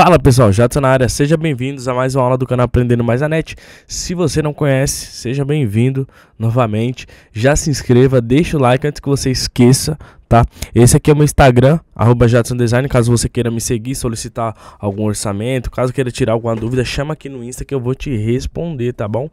Fala pessoal, Jato na área, Seja bem-vindos a mais uma aula do canal Aprendendo Mais a Net. Se você não conhece, seja bem-vindo novamente. Já se inscreva, deixa o like antes que você esqueça, tá? Esse aqui é o meu Instagram, arroba Design, caso você queira me seguir, solicitar algum orçamento, caso queira tirar alguma dúvida, chama aqui no Insta que eu vou te responder, tá bom?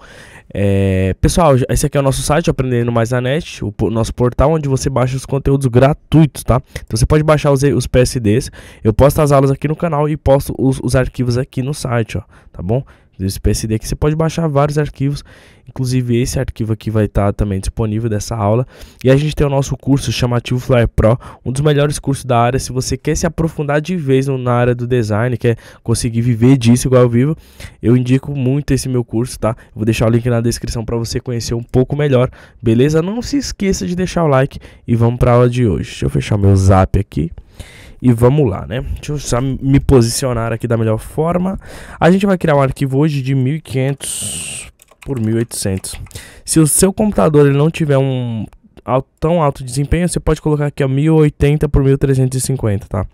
É... Pessoal, esse aqui é o nosso site, Aprendendo Mais a Net, o nosso portal onde você baixa os conteúdos gratuitos, tá? Então você pode baixar os, os PSDs, eu posto as aulas aqui no canal e posto os, os arquivos aqui no site, ó, tá bom? Desse PSD aqui você pode baixar vários arquivos, inclusive esse arquivo aqui vai estar tá também disponível dessa aula. E a gente tem o nosso curso chamativo Flyer Pro, um dos melhores cursos da área. Se você quer se aprofundar de vez na área do design, quer conseguir viver disso igual ao vivo, eu indico muito esse meu curso, tá? Vou deixar o link na descrição para você conhecer um pouco melhor, beleza? Não se esqueça de deixar o like e vamos para a aula de hoje. Deixa eu fechar meu zap aqui. E vamos lá, né? Deixa eu só me posicionar aqui da melhor forma. A gente vai criar um arquivo hoje de 1500 por 1800. Se o seu computador ele não tiver um alto, tão alto desempenho, você pode colocar aqui a 1080 por 1350, tá?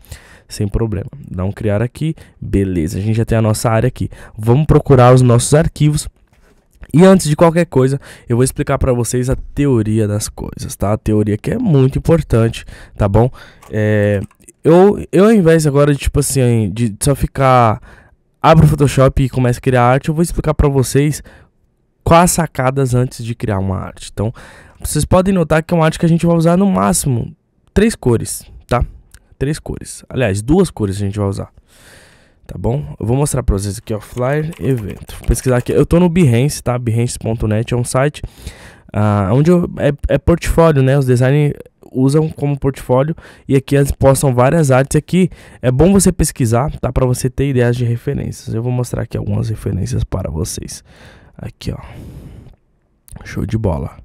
Sem problema. Dá um criar aqui. Beleza, a gente já tem a nossa área aqui. Vamos procurar os nossos arquivos. E antes de qualquer coisa, eu vou explicar para vocês a teoria das coisas, tá? A teoria que é muito importante, tá bom? É, eu, eu ao invés agora de, tipo assim, de só ficar... abre o Photoshop e começa a criar arte, eu vou explicar para vocês quais sacadas antes de criar uma arte. Então, vocês podem notar que é uma arte que a gente vai usar no máximo três cores, tá? Três cores. Aliás, duas cores a gente vai usar. Tá bom? Eu vou mostrar pra vocês aqui, ó. Flyer Evento. Vou pesquisar aqui. Eu tô no Behance, tá? Behance.net é um site ah, onde eu, é, é portfólio, né? Os designers usam como portfólio e aqui eles postam várias artes aqui é bom você pesquisar tá para você ter ideias de referências eu vou mostrar aqui algumas referências para vocês aqui ó show de bola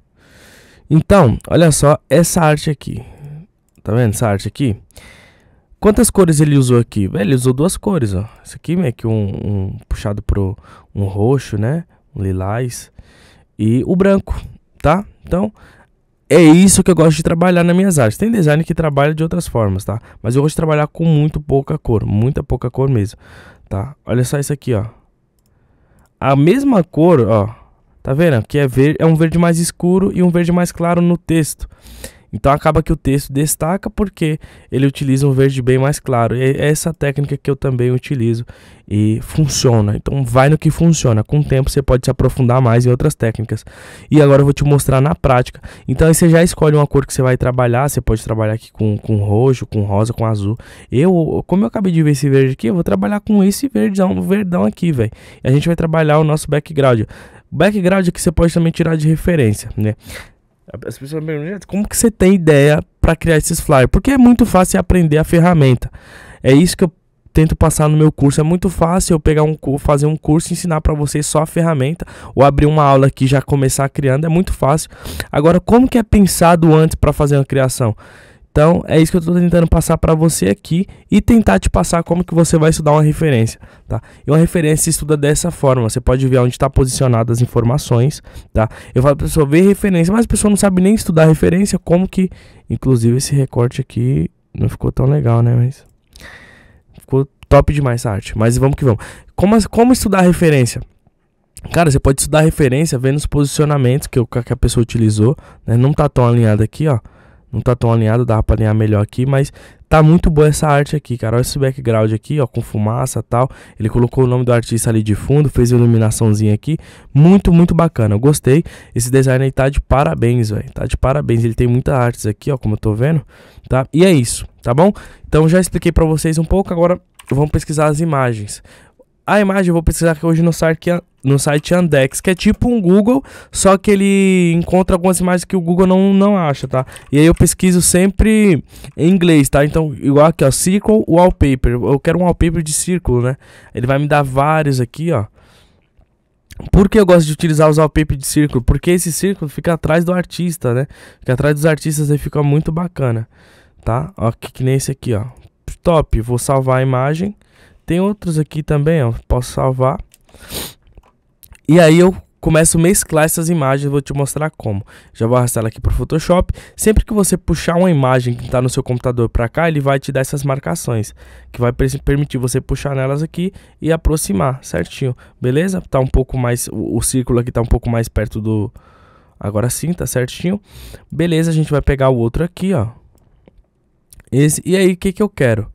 então olha só essa arte aqui tá vendo essa arte aqui Quantas cores ele usou aqui? Ele usou duas cores, ó. Isso aqui é que um, um puxado pro um roxo, né? Um lilás. E o branco, tá? Então, é isso que eu gosto de trabalhar nas minhas artes. Tem design que trabalha de outras formas, tá? Mas eu gosto de trabalhar com muito pouca cor, muita pouca cor mesmo, tá? Olha só isso aqui, ó. A mesma cor, ó. Tá vendo? Que é, verde, é um verde mais escuro e um verde mais claro no texto. Então acaba que o texto destaca porque ele utiliza um verde bem mais claro. E é essa técnica que eu também utilizo e funciona. Então vai no que funciona. Com o tempo você pode se aprofundar mais em outras técnicas. E agora eu vou te mostrar na prática. Então aí você já escolhe uma cor que você vai trabalhar. Você pode trabalhar aqui com, com roxo, com rosa, com azul. Eu, como eu acabei de ver esse verde aqui, eu vou trabalhar com esse verdão, verdão aqui, velho. E a gente vai trabalhar o nosso background. Background que você pode também tirar de referência, né? As pessoas me perguntam, como que você tem ideia para criar esses flyers? Porque é muito fácil aprender a ferramenta. É isso que eu tento passar no meu curso. É muito fácil eu pegar um fazer um curso e ensinar para vocês só a ferramenta ou abrir uma aula que já começar criando, é muito fácil. Agora, como que é pensado antes para fazer uma criação? Então, é isso que eu estou tentando passar para você aqui e tentar te passar como que você vai estudar uma referência, tá? E uma referência se estuda dessa forma, você pode ver onde está posicionada as informações, tá? Eu falo para a pessoa ver referência, mas a pessoa não sabe nem estudar referência, como que... Inclusive, esse recorte aqui não ficou tão legal, né? Mas ficou top demais essa arte, mas vamos que vamos. Como, como estudar referência? Cara, você pode estudar referência vendo os posicionamentos que, eu, que a pessoa utilizou, né? Não tá tão alinhado aqui, ó não tá tão alinhado, dá pra alinhar melhor aqui, mas tá muito boa essa arte aqui, cara. Olha esse background aqui, ó, com fumaça tal. Ele colocou o nome do artista ali de fundo, fez uma iluminaçãozinha aqui. Muito, muito bacana, eu gostei. Esse design aí tá de parabéns, velho, tá de parabéns. Ele tem muita artes aqui, ó, como eu tô vendo, tá? E é isso, tá bom? Então já expliquei pra vocês um pouco, agora vamos pesquisar as imagens. A imagem eu vou pesquisar aqui hoje no sai que no site Andex, que é tipo um Google, só que ele encontra algumas imagens que o Google não, não acha, tá? E aí eu pesquiso sempre em inglês, tá? Então, igual aqui, ó, Circle Wallpaper. Eu quero um wallpaper de círculo, né? Ele vai me dar vários aqui, ó. Por que eu gosto de utilizar os wallpaper de círculo? Porque esse círculo fica atrás do artista, né? Fica atrás dos artistas e fica muito bacana, tá? Ó, que, que nem esse aqui, ó. Top, vou salvar a imagem. Tem outros aqui também, ó. Posso salvar. E aí eu começo a mesclar essas imagens, vou te mostrar como. Já vou arrastar ela aqui para o Photoshop. Sempre que você puxar uma imagem que está no seu computador para cá, ele vai te dar essas marcações, que vai permitir você puxar nelas aqui e aproximar certinho, beleza? Tá um pouco mais, o, o círculo aqui tá um pouco mais perto do... Agora sim, tá certinho. Beleza, a gente vai pegar o outro aqui, ó. Esse, e aí, o que que eu quero?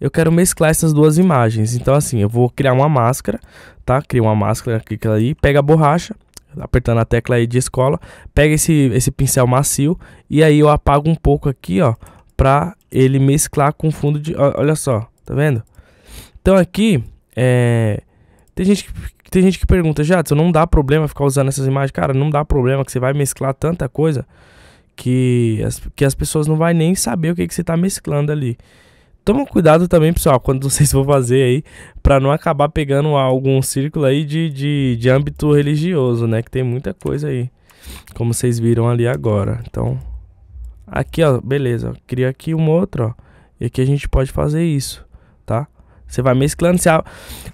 eu quero mesclar essas duas imagens. Então, assim, eu vou criar uma máscara, tá? Cria uma máscara, clica aí, pega a borracha, apertando a tecla aí de escola, pega esse, esse pincel macio e aí eu apago um pouco aqui, ó, pra ele mesclar com o fundo de... Olha só, tá vendo? Então aqui, é... Tem gente que... Tem gente que pergunta, Jadson, não dá problema ficar usando essas imagens? Cara, não dá problema que você vai mesclar tanta coisa que as, que as pessoas não vão nem saber o que, que você está mesclando ali toma cuidado também, pessoal, quando vocês vão fazer aí, para não acabar pegando algum círculo aí de, de, de âmbito religioso, né? Que tem muita coisa aí, como vocês viram ali agora. Então, aqui, ó, beleza. Cria aqui uma outra, ó. E aqui a gente pode fazer isso, tá? Você vai mesclando. Você...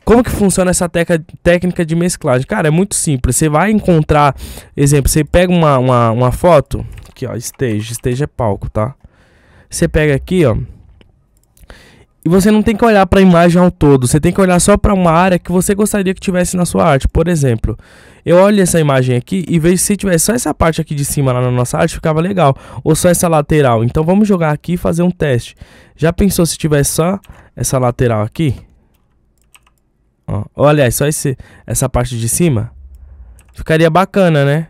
Como que funciona essa teca, técnica de mesclagem? Cara, é muito simples. Você vai encontrar... Exemplo, você pega uma, uma, uma foto... Aqui, ó, esteja esteja é palco, tá? Você pega aqui, ó e você não tem que olhar para a imagem ao todo, você tem que olhar só para uma área que você gostaria que tivesse na sua arte. Por exemplo, eu olho essa imagem aqui e vejo se tivesse só essa parte aqui de cima lá na nossa arte, ficava legal, ou só essa lateral. Então vamos jogar aqui e fazer um teste. Já pensou se tivesse só essa lateral aqui? Ó, ou, aliás, é só esse, essa parte de cima? Ficaria bacana, né?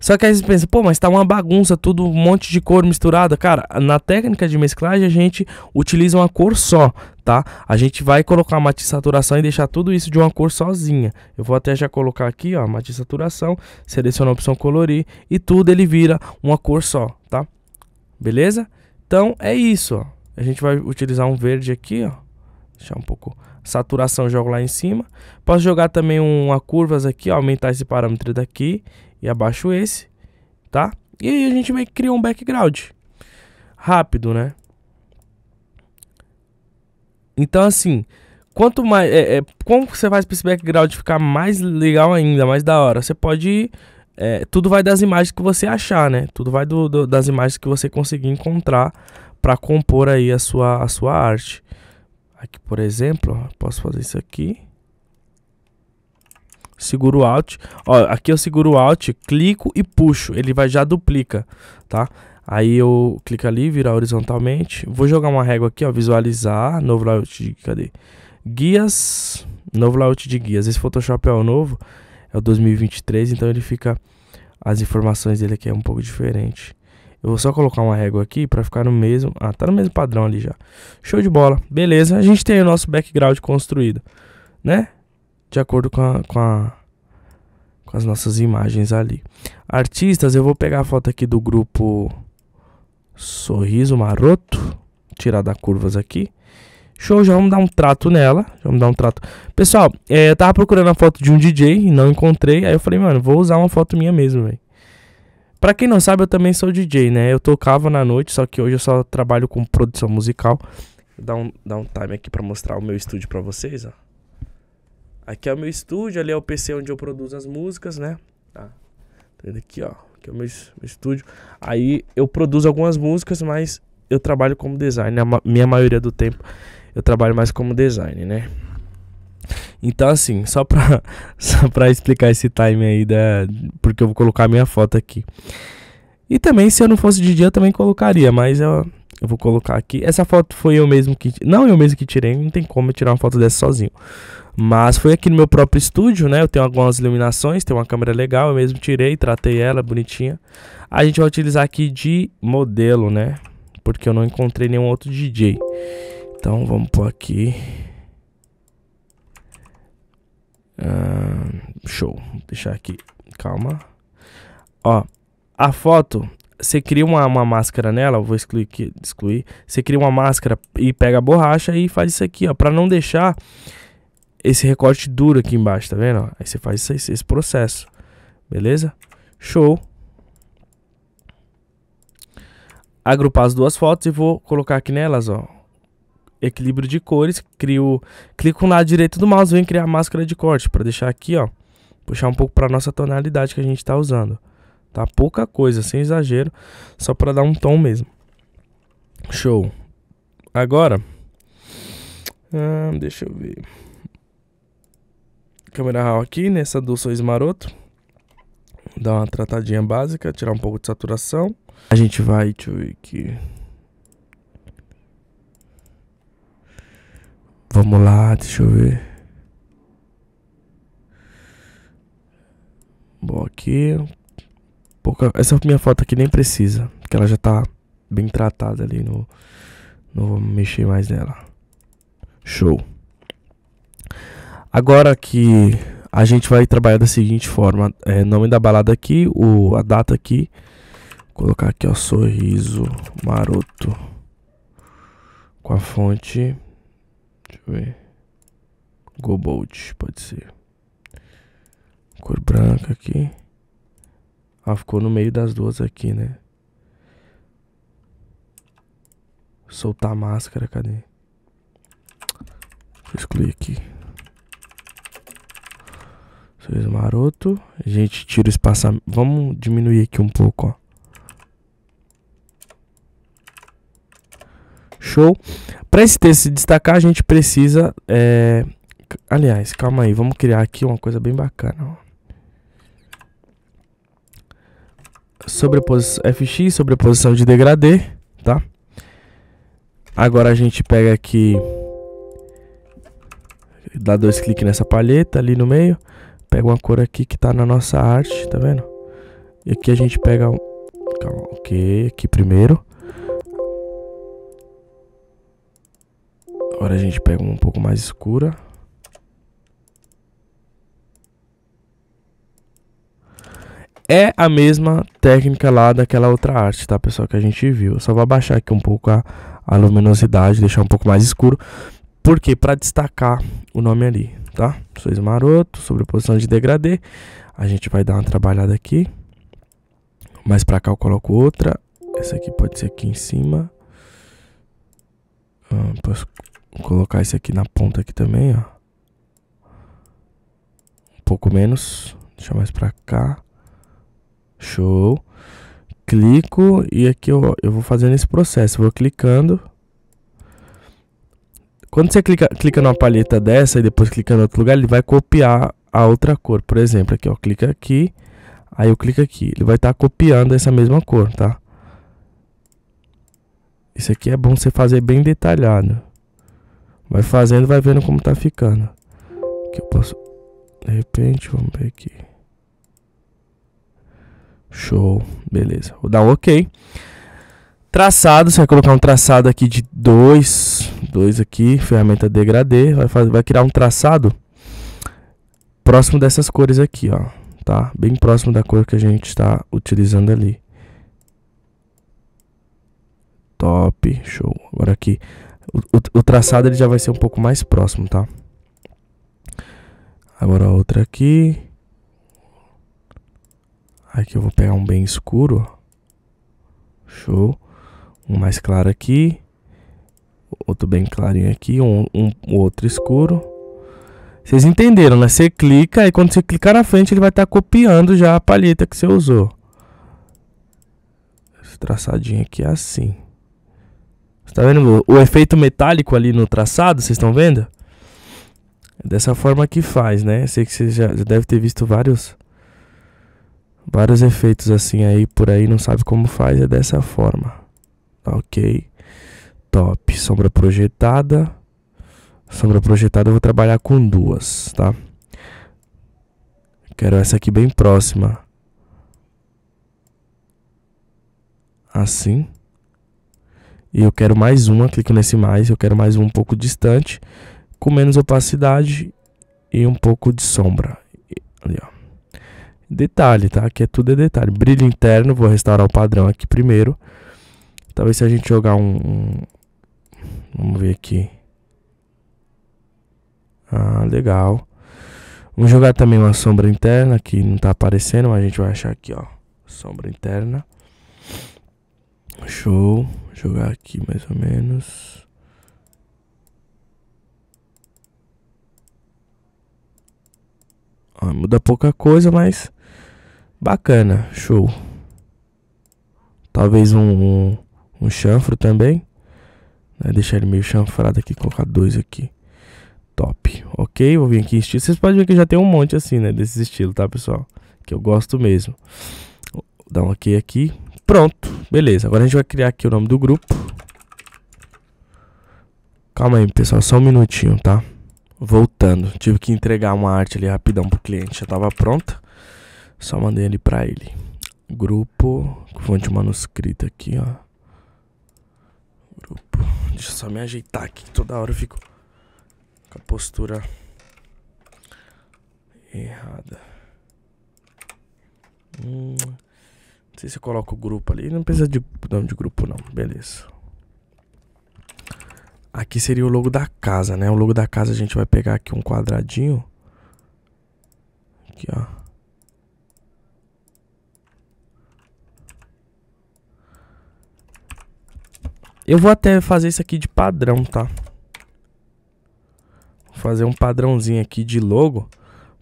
Só que aí você pensa, pô, mas tá uma bagunça, tudo um monte de cor misturada. Cara, na técnica de mesclagem a gente utiliza uma cor só, tá? A gente vai colocar a matiz saturação e deixar tudo isso de uma cor sozinha. Eu vou até já colocar aqui, ó, matiz saturação, selecionar a opção colorir e tudo ele vira uma cor só, tá? Beleza? Então é isso, ó. A gente vai utilizar um verde aqui, ó. Deixar um pouco saturação, jogo lá em cima. Posso jogar também uma curvas aqui, ó, aumentar esse parâmetro daqui e abaixo esse, tá? E aí a gente meio que cria um background. Rápido, né? Então, assim, quanto mais. É, é, como você faz para esse background ficar mais legal ainda, mais da hora? Você pode. É, tudo vai das imagens que você achar, né? Tudo vai do, do, das imagens que você conseguir encontrar para compor aí a sua, a sua arte. Aqui, por exemplo, posso fazer isso aqui seguro Alt. Ó, aqui eu seguro Alt, clico e puxo. Ele vai já duplica, tá? Aí eu clico ali, virar horizontalmente. Vou jogar uma régua aqui, ó, visualizar, novo layout de, cadê? Guias, novo layout de guias. Esse Photoshop é o novo, é o 2023, então ele fica, as informações dele aqui é um pouco diferente. Eu vou só colocar uma régua aqui para ficar no mesmo, ah, tá no mesmo padrão ali já. Show de bola, beleza, a gente tem o nosso background construído, né? de acordo com, a, com, a, com as nossas imagens ali. Artistas, eu vou pegar a foto aqui do grupo Sorriso Maroto, tirar da curvas aqui. Show, já vamos dar um trato nela. Já vamos dar um trato. Pessoal, é, eu tava procurando a foto de um DJ e não encontrei. Aí eu falei, mano, vou usar uma foto minha mesmo, velho. Pra quem não sabe, eu também sou DJ, né? Eu tocava na noite, só que hoje eu só trabalho com produção musical. Dá um, dá um time aqui pra mostrar o meu estúdio pra vocês, ó. Aqui é o meu estúdio, ali é o PC onde eu produzo as músicas, né? Tá. Tá vendo aqui, ó. Aqui é o meu, meu estúdio. Aí eu produzo algumas músicas, mas eu trabalho como design. A ma minha maioria do tempo eu trabalho mais como design, né? Então, assim, só pra, só pra explicar esse time aí, da, porque eu vou colocar minha foto aqui. E também, se eu não fosse de dia, eu também colocaria, mas eu, eu vou colocar aqui. Essa foto foi eu mesmo que. Não, eu mesmo que tirei. Não tem como eu tirar uma foto dessa sozinho. Mas foi aqui no meu próprio estúdio, né? Eu tenho algumas iluminações, tenho uma câmera legal. Eu mesmo tirei, tratei ela, bonitinha. A gente vai utilizar aqui de modelo, né? Porque eu não encontrei nenhum outro DJ. Então vamos por aqui. show. Vou deixar aqui. Calma. Ó. A foto você cria uma, uma máscara nela, vou excluir aqui, excluir. Você cria uma máscara e pega a borracha e faz isso aqui, ó, para não deixar esse recorte duro aqui embaixo, tá vendo? Aí você faz esse, esse processo, beleza? Show. Agrupar as duas fotos e vou colocar aqui nelas, ó. Equilíbrio de cores, crio, clico no lado direito do mouse, vem criar máscara de corte para deixar aqui, ó, puxar um pouco para nossa tonalidade que a gente está usando tá? Pouca coisa, sem exagero, só para dar um tom mesmo. Show. Agora, ah, deixa eu ver. Câmera RAW aqui, nessa né? do Sois Maroto. Dar uma tratadinha básica, tirar um pouco de saturação. A gente vai, deixa eu ver aqui. Vamos lá, deixa eu ver. Bom, aqui, Pouca... Essa minha foto aqui nem precisa, porque ela já tá bem tratada ali no... Não vou mexer mais nela. Show. Agora que a gente vai trabalhar da seguinte forma: é, nome da balada aqui, o, a data aqui. Vou colocar aqui, ó, sorriso maroto. Com a fonte. Deixa eu ver. Go pode ser. Cor branca aqui. Ela ficou no meio das duas aqui, né? Soltar a máscara, cadê? Deixa eu excluir aqui. Sorriso maroto. A gente tira o espaçamento. Vamos diminuir aqui um pouco, ó. Show. Para esse texto se destacar, a gente precisa... É... Aliás, calma aí. Vamos criar aqui uma coisa bem bacana, ó. sobreposição fx, sobreposição de degradê, tá? Agora a gente pega aqui, dá dois cliques nessa palheta ali no meio, pega uma cor aqui que tá na nossa arte, tá vendo? E aqui a gente pega, calma, ok, aqui primeiro. Agora a gente pega um pouco mais escura. É a mesma técnica lá daquela outra arte, tá, pessoal, que a gente viu. Eu só vou abaixar aqui um pouco a, a luminosidade, deixar um pouco mais escuro. Porque para destacar o nome ali, tá? Sois maroto, sobreposição de degradê. A gente vai dar uma trabalhada aqui. Mais para cá eu coloco outra. Essa aqui pode ser aqui em cima. Ah, posso colocar esse aqui na ponta aqui também, ó. Um pouco menos. Deixa mais pra cá. Show. Clico e aqui eu, eu vou fazendo esse processo. Vou clicando. Quando você clica, clica numa palheta dessa e depois clica em outro lugar, ele vai copiar a outra cor. Por exemplo, aqui ó, clica aqui, aí eu clico aqui. Ele vai estar tá copiando essa mesma cor, tá? Isso aqui é bom você fazer bem detalhado. Vai fazendo, vai vendo como tá ficando. Que eu posso... De repente, vamos ver aqui. Show, beleza. Vou dar um ok. Traçado, você vai colocar um traçado aqui de 2, 2 aqui, ferramenta degradê, vai, fazer, vai criar um traçado próximo dessas cores aqui, ó, tá? Bem próximo da cor que a gente está utilizando ali. Top, show. Agora aqui, o, o, o traçado ele já vai ser um pouco mais próximo, tá? Agora outra aqui. Aqui eu vou pegar um bem escuro. Show. Um mais claro aqui. Outro bem clarinho aqui. Um, um outro escuro. Vocês entenderam, né? Você clica e quando você clicar na frente ele vai estar tá copiando já a palheta que você usou. Esse traçadinho aqui é assim. Você tá vendo o, efeito metálico ali no traçado? Vocês estão vendo? É dessa forma que faz, né? Sei que você já deve ter visto vários vários efeitos assim aí por aí, não sabe como faz, é dessa forma. Tá ok? Top. Sombra projetada. Sombra projetada eu vou trabalhar com duas, tá? Quero essa aqui bem próxima. Assim. E eu quero mais uma, clico nesse mais, eu quero mais um, um pouco distante, com menos opacidade e um pouco de sombra. Ali, ó. Detalhe, tá? Aqui é tudo é detalhe. Brilho interno, vou restaurar o padrão aqui primeiro. Talvez se a gente jogar um... Vamos ver aqui. Ah, legal. Vamos jogar também uma sombra interna, que não tá aparecendo, mas a gente vai achar aqui, ó. Sombra interna. Show. Vou jogar aqui mais ou menos. Ó, muda pouca coisa, mas Bacana, show. Talvez um, um, um chanfro também. Né? Deixar ele meio chanfrado aqui, colocar dois aqui. Top, ok? Vou vir aqui em estilo. Vocês podem ver que já tem um monte assim, né? desse estilo tá, pessoal? Que eu gosto mesmo. Vou dar um ok aqui. Pronto, beleza. Agora a gente vai criar aqui o nome do grupo. Calma aí, pessoal, só um minutinho, tá? Voltando. Tive que entregar uma arte ali rapidão pro cliente. Já tava pronta. Só mandei ele pra ele. Grupo fonte manuscrita aqui, ó. Grupo. Deixa eu só me ajeitar aqui, que toda hora eu fico com a postura errada. Hum, não sei se eu coloco o grupo ali. Não precisa de nome de grupo, não. Beleza. Aqui seria o logo da casa, né? O logo da casa a gente vai pegar aqui um quadradinho. Aqui, ó. Eu vou até fazer isso aqui de padrão, tá? Vou fazer um padrãozinho aqui de logo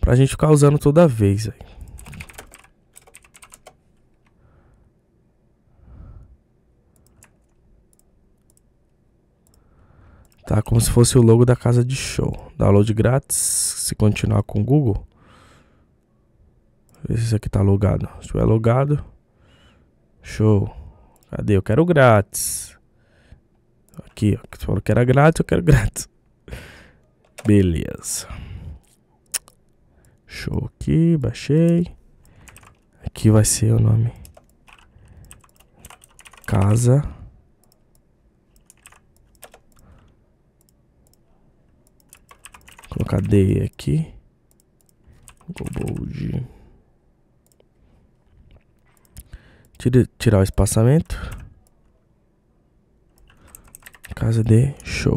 pra gente ficar usando toda vez, Tá, como se fosse o logo da casa de show. Download grátis, se continuar com o Google. Ver se isso aqui tá logado. Se tiver logado. Show. Cadê? Eu quero grátis. Aqui, ó. Que falou que era grátis, eu quero grátis. Beleza. Show aqui, baixei. Aqui vai ser o nome. Casa. Vou colocar aqui. Gobold. Tira, tirar o espaçamento. Casa de show.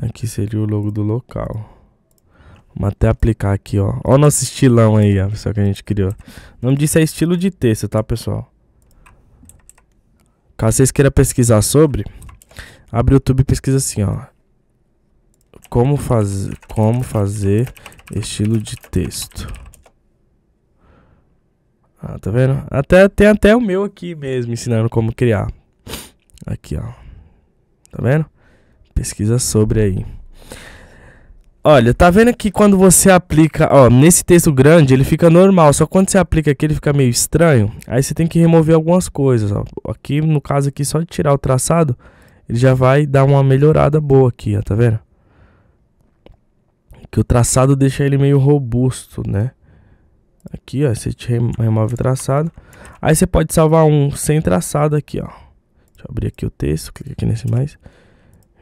Aqui seria o logo do local. Vamos até aplicar aqui, ó. Ó o nosso estilão aí, ó, pessoal, que a gente criou. O nome disso é estilo de texto, tá, pessoal? Caso vocês queiram pesquisar sobre, abre o YouTube e pesquisa assim, ó. Como, Como fazer estilo de texto. Ah, tá vendo? Até, tem até o meu aqui mesmo, ensinando como criar. Aqui, ó. Tá vendo? Pesquisa sobre aí. Olha, tá vendo que quando você aplica, ó, nesse texto grande ele fica normal, só quando você aplica aqui ele fica meio estranho. Aí você tem que remover algumas coisas, ó. Aqui, no caso aqui, só de tirar o traçado, ele já vai dar uma melhorada boa aqui, ó, tá vendo? Que o traçado deixa ele meio robusto, né? Aqui, ó, você remove o traçado. Aí você pode salvar um sem traçado aqui, ó. Deixa eu abrir aqui o texto, clica é aqui nesse mais.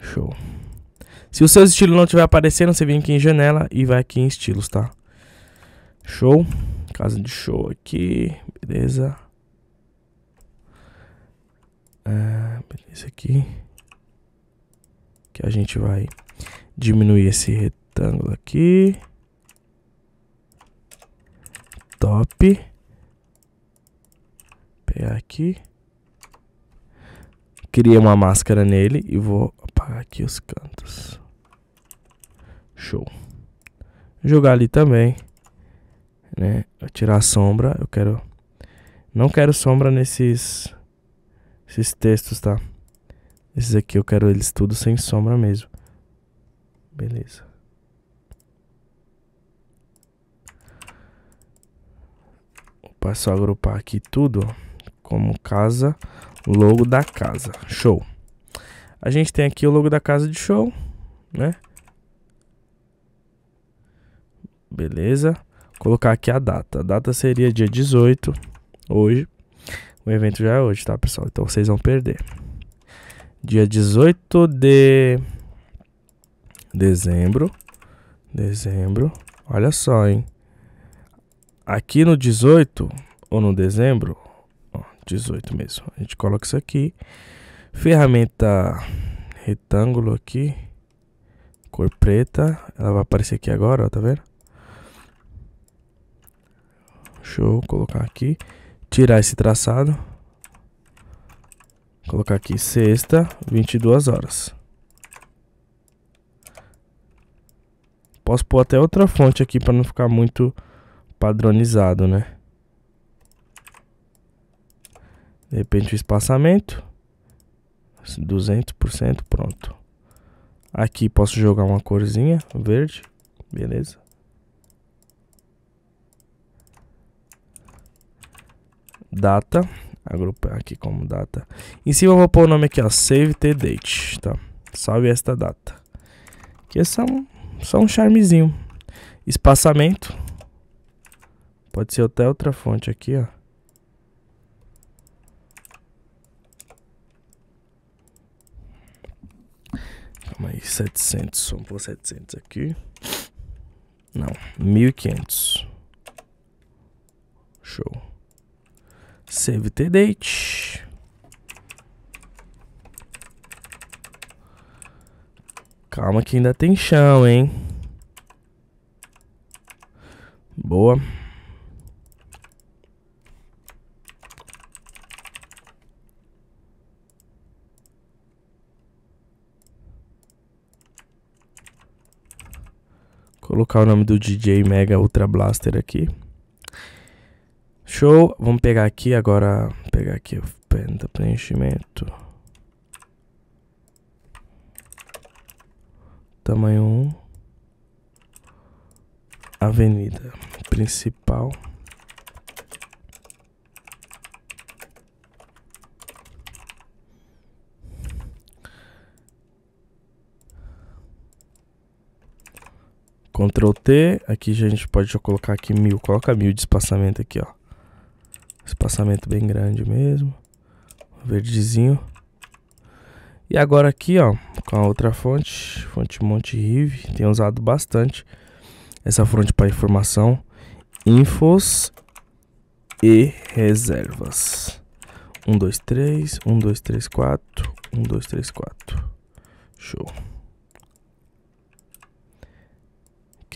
Show. Se o seu estilo não estiver aparecendo, você vem aqui em janela e vai aqui em estilos, tá? Show. Casa de show aqui. Beleza. É, beleza aqui. Que a gente vai diminuir esse retângulo aqui. Top. Pegar aqui. Criei uma máscara nele e vou apagar aqui os cantos. Show. Jogar ali também. Né? tirar a sombra. Eu quero... Não quero sombra nesses... Esses textos, tá? Esses aqui eu quero eles tudo sem sombra mesmo. Beleza. Passo a agrupar aqui tudo, como casa, logo da casa, show. A gente tem aqui o logo da casa de show, né? Beleza. Colocar aqui a data. A data seria dia 18, hoje. O evento já é hoje, tá, pessoal? Então vocês vão perder. Dia 18 de dezembro. Dezembro. Olha só, hein? aqui no 18 ou no dezembro, ó, 18 mesmo, a gente coloca isso aqui, ferramenta retângulo aqui, cor preta, ela vai aparecer aqui agora, ó, tá vendo? Show, colocar aqui, tirar esse traçado, colocar aqui sexta, 22 horas. Posso pôr até outra fonte aqui para não ficar muito padronizado, né? De repente o espaçamento. 200%, pronto. Aqui posso jogar uma corzinha verde, beleza. Data, agrupar aqui como data. Em cima eu vou pôr o nome aqui, ó, save the date, tá? Salve esta data. Que são, são um charmezinho. Espaçamento, Pode ser até outra fonte aqui, ó. Calma aí, 700. Vamos pôr 700 aqui. Não, 1500. Show. Save the date. Calma que ainda tem chão, hein? Boa. Colocar o nome do DJ Mega Ultra Blaster aqui. Show. Vamos pegar aqui agora. Pegar aqui o penta preenchimento. Tamanho 1. Avenida principal. Ctrl T, aqui a gente pode já colocar aqui mil, coloca mil de espaçamento aqui, ó. Espaçamento bem grande mesmo, verdezinho. E agora aqui, ó, com a outra fonte, fonte Monte Rive, tem usado bastante essa fonte para informação, infos e reservas. 1, 2, 3, 1, 2, 3, 4, 1, 2, 3, 4. Show.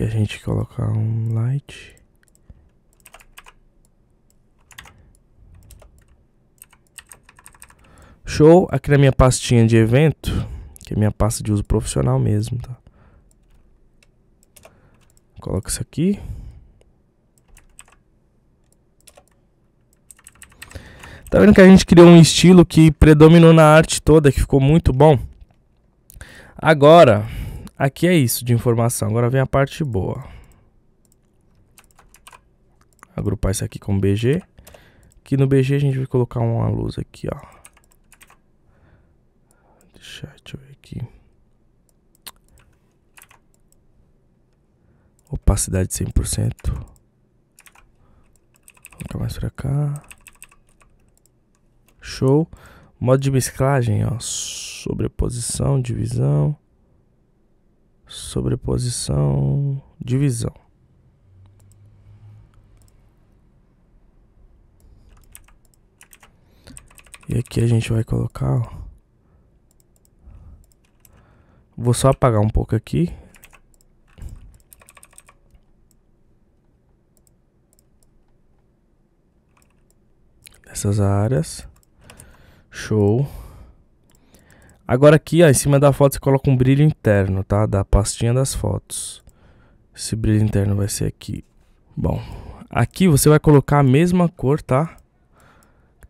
que a gente colocar um light. Show, aqui na minha pastinha de evento, que é minha pasta de uso profissional mesmo, tá? Coloca isso aqui. Tá vendo que a gente criou um estilo que predominou na arte toda, que ficou muito bom? Agora, Aqui é isso de informação. Agora vem a parte boa. Agrupar isso aqui com BG. Aqui no BG a gente vai colocar uma luz aqui, ó. Deixa, deixa eu ver aqui. Opacidade 100%. Vou colocar mais pra cá. Show. Modo de mesclagem, ó. Sobreposição, divisão sobreposição, divisão. E aqui a gente vai colocar, ó. Vou só apagar um pouco aqui. Essas áreas. Show. Agora aqui, ó, em cima da foto, você coloca um brilho interno, tá? Da pastinha das fotos. Esse brilho interno vai ser aqui. Bom, aqui você vai colocar a mesma cor, tá?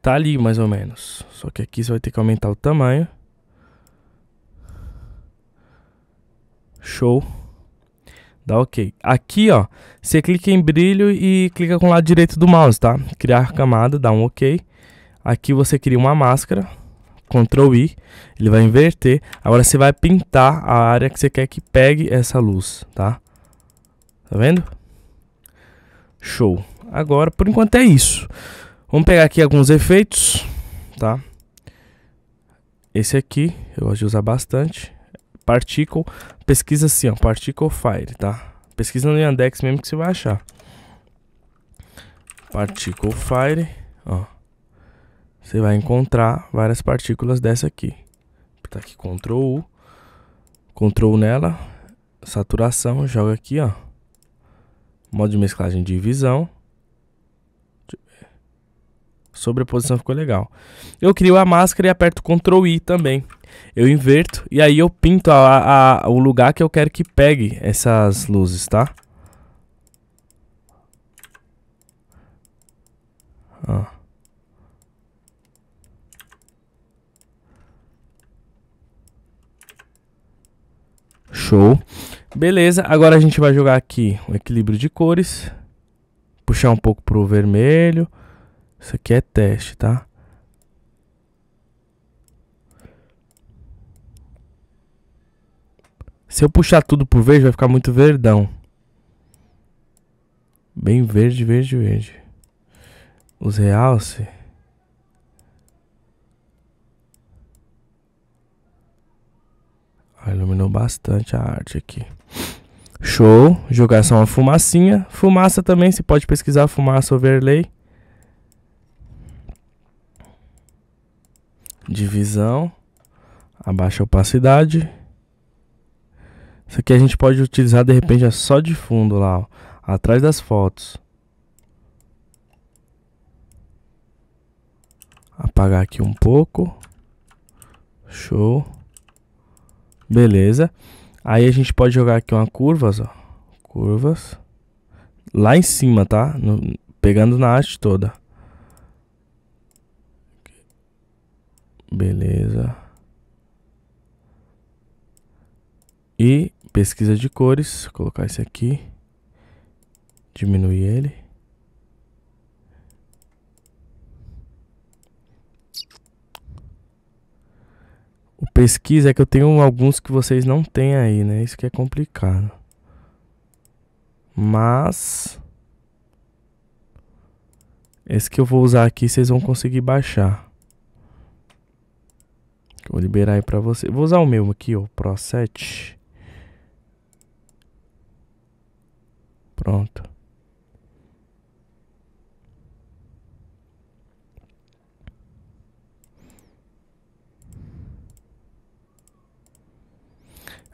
Tá ali, mais ou menos. Só que aqui você vai ter que aumentar o tamanho. Show. Dá ok. Aqui, ó, você clica em brilho e clica com o lado direito do mouse, tá? Criar camada, dá um ok. Aqui você cria uma máscara. Ctrl I, ele vai inverter. Agora você vai pintar a área que você quer que pegue essa luz, tá? Tá vendo? Show. Agora, por enquanto é isso. Vamos pegar aqui alguns efeitos, tá? Esse aqui, eu gosto de usar bastante. Particle, pesquisa assim, ó, Particle Fire, tá? Pesquisa no Yandex mesmo que você vai achar. Particle Fire, ó você vai encontrar várias partículas dessa aqui. Tá aqui Ctrl U, Ctrl nela, saturação, joga aqui, ó. Modo de mesclagem de visão. Sobreposição ficou legal. Eu crio a máscara e aperto Ctrl I também. Eu inverto e aí eu pinto a, a, o lugar que eu quero que pegue essas luzes, tá? Ó. Show. Beleza, agora a gente vai jogar aqui o equilíbrio de cores. Puxar um pouco pro vermelho. Isso aqui é teste, tá? Se eu puxar tudo pro verde, vai ficar muito verdão. Bem verde, verde, verde. Os realce... iluminou bastante a arte aqui. Show. Jogar só uma fumacinha. Fumaça também, se pode pesquisar fumaça overlay. Divisão. Abaixa a opacidade. Isso aqui a gente pode utilizar de repente é só de fundo lá, ó, atrás das fotos. Apagar aqui um pouco. Show. Beleza. Aí a gente pode jogar aqui uma curvas, ó. Curvas. Lá em cima, tá? No, pegando na arte toda. Beleza. E pesquisa de cores. Vou colocar esse aqui. Diminuir ele. O pesquisa é que eu tenho alguns que vocês não têm aí, né? Isso que é complicado. Mas... Esse que eu vou usar aqui, vocês vão conseguir baixar. Vou liberar aí pra vocês. Vou usar o meu aqui, o Pro 7. Pronto.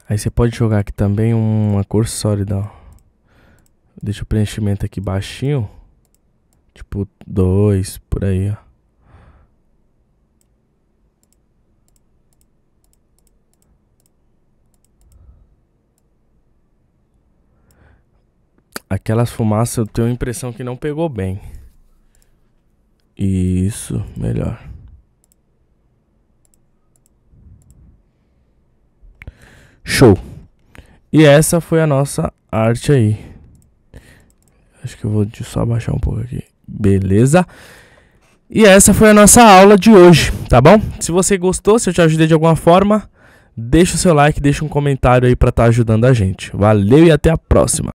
Aí você pode jogar aqui também uma cor sólida, ó. Deixa o preenchimento aqui baixinho. Tipo 2, por aí, ó. Aquelas fumaças eu tenho a impressão que não pegou bem. Isso, melhor. Show! E essa foi a nossa arte aí. Acho que eu vou só abaixar um pouco aqui. Beleza? E essa foi a nossa aula de hoje, tá bom? Se você gostou, se eu te ajudei de alguma forma, deixa o seu like, deixa um comentário aí para estar tá ajudando a gente. Valeu e até a próxima!